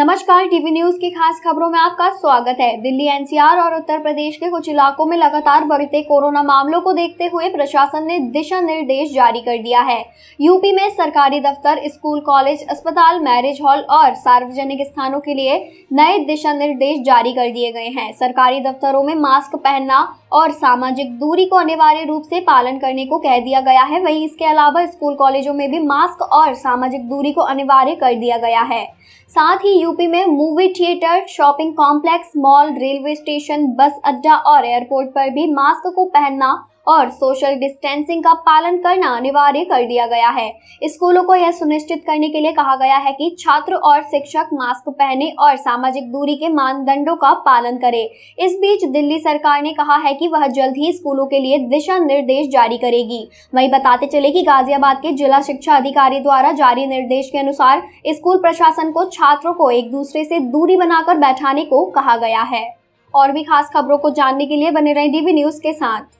नमस्कार TV news की खास खबरों में आपका स्वागत है दिल्ली एनसीआर और उत्तर प्रदेश के कुछ इलाकों में लगातार बढ़ते कोरोना मामलों को देखते हुए प्रशासन ने दिशा निर्देश जारी कर दिया है यूपी में सरकारी दफ्तर स्कूल कॉलेज अस्पताल मैरिज हॉल और सार्वजनिक स्थानों के लिए नए दिशा निर्देश जारी कर दिए गए हैं सरकारी दफ्तरों में मास्क पहनना और सामाजिक दूरी को अनिवार्य रूप से पालन करने को कह दिया गया है वहीं इसके अलावा स्कूल कॉलेजों में भी मास्क और सामाजिक दूरी को अनिवार्य कर दिया गया है साथ ही यूपी में movie theatre shopping complex mall railway station bus अड्डा और एयरपोर्ट पर भी मास्क को पहनना और सोशल डिस्टेंसिंग का पालन करना अनिवार्य कर दिया गया है स्कूलों को यह सुनिश्चित करने के लिए कहा गया है कि छात्र और शिक्षक मास्क पहने और सामाजिक दूरी के मानदंडों का पालन करें इस बीच दिल्ली सरकार ने कहा है कि वह जल्द ही स्कूलों के लिए दिशा निर्देश जारी करेगी वही बताते चले की गाजियाबाद के जिला शिक्षा अधिकारी द्वारा जारी निर्देश के अनुसार स्कूल प्रशासन को छात्रों को एक दूसरे से दूरी बनाकर बैठाने को कहा गया है और भी खास खबरों को जानने के लिए बने रहें डीवी न्यूज के साथ